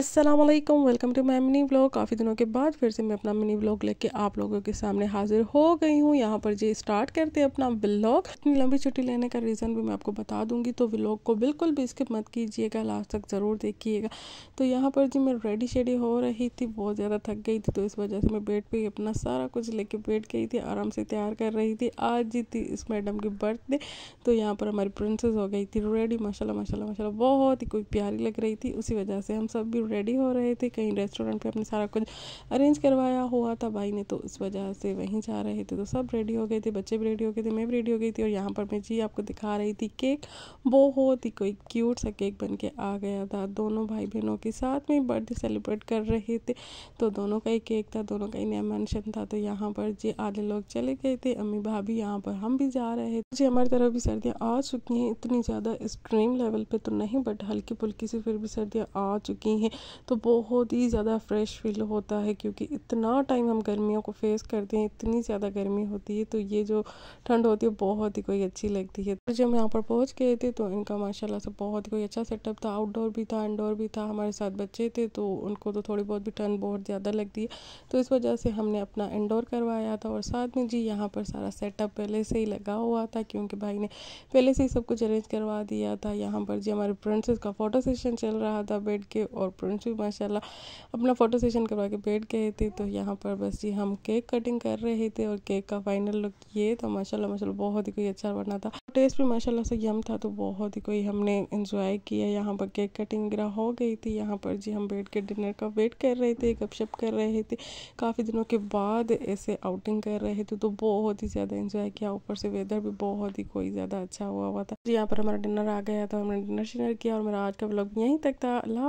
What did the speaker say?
Aslam welcome to my mini blog काफ़ी दिनों के बाद फिर से मैं अपना मिनी ब्लॉग लेके आप लोगों के सामने हाजिर हो गई हूँ यहाँ पर जी स्टार्ट करते हैं अपना ब्लॉग इतनी लंबी छुट्टी लेने का रीज़न भी मैं आपको बता दूंगी तो ब्लॉग को बिल्कुल भी स्किप मत कीजिएगा लास्ट तक ज़रूर देखिएगा तो यहाँ पर जी मैं रेडी शेडी हो रही थी बहुत ज़्यादा थक गई थी तो इस वजह से मैं बेड पर अपना सारा कुछ लेके बैठ गई थी आराम से तैयार कर रही थी आज जी थी इस मैडम की बर्थडे तो यहाँ पर हमारी प्रिंसेस हो गई थी रेडी माशा माशा माशा बहुत ही कोई प्यारी लग रही थी उसी वजह से हम सब भी रेडी हो रहे थे कहीं रेस्टोरेंट पे अपने सारा कुछ अरेंज करवाया हुआ था भाई ने तो इस वजह से वहीं जा रहे थे तो सब रेडी हो गए थे बच्चे भी रेडी हो गए थे मैं भी रेडी हो गई थी और यहाँ पर मैं जी आपको दिखा रही थी केक बहुत ही कोई क्यूट सा केक बन के आ गया था दोनों भाई बहनों के साथ में बर्थडे सेलिब्रेट कर रहे थे तो दोनों का ही केक था दोनों का ही नया मैंशन था तो यहाँ पर जी आधे लोग चले गए थे अम्मी भाभी यहाँ पर हम भी जा रहे थे जी हमारी तरफ भी सर्दियाँ आ चुकी हैं इतनी ज़्यादा एक्सट्रीम लेवल पे तो नहीं बट हल्की फुल्की से फिर भी सर्दियाँ आ चुकी हैं तो बहुत ही ज़्यादा फ्रेश फील होता है क्योंकि इतना टाइम हम गर्मियों को फेस करते हैं इतनी ज़्यादा गर्मी होती है तो ये जो ठंड होती है बहुत ही कोई अच्छी लगती है तो जब हम यहाँ पर पहुँच गए थे तो इनका माशाला से बहुत ही कोई अच्छा सेटअप था आउटडोर भी था इनडोर भी था हमारे साथ बच्चे थे तो उनको तो थोड़ी बहुत भी ठंड बहुत ज़्यादा लगती है तो इस वजह से हमने अपना इनडोर करवाया था और साथ में जी यहाँ पर सारा सेटअप पहले से ही लगा हुआ था क्योंकि भाई ने पहले से ही सब कुछ अरेंज करवा दिया था यहाँ पर जी हमारे प्रिंसेस का फोटो सेशन चल रहा था बेड के और स्टूडेंट्स भी माशाल्लाह अपना फ़ोटो सेशन करवा के बैठ गए थे तो यहाँ पर बस जी हम केक कटिंग कर रहे थे और केक का फाइनल लुक ये था माशाल्लाह माशाल्लाह बहुत ही कोई अच्छा बना था टेस्ट भी माशाल्लाह से यम था तो बहुत ही कोई हमने इन्जॉय किया यहाँ पर केक कटिंग वगैरह हो गई थी यहाँ पर जी हम बैठ के डिनर का वेट कर रहे थे गपशप कर रहे थे काफ़ी दिनों के बाद ऐसे आउटिंग कर रहे थे तो बहुत ही ज़्यादा इन्जॉय किया ऊपर से वेदर भी बहुत ही कोई ज़्यादा अच्छा हुआ हुआ था यहाँ पर हमारा डिनर आ गया था हमने डिनर शिनर किया और मेरा आज का ब्लॉग यहीं तक था अल्लाह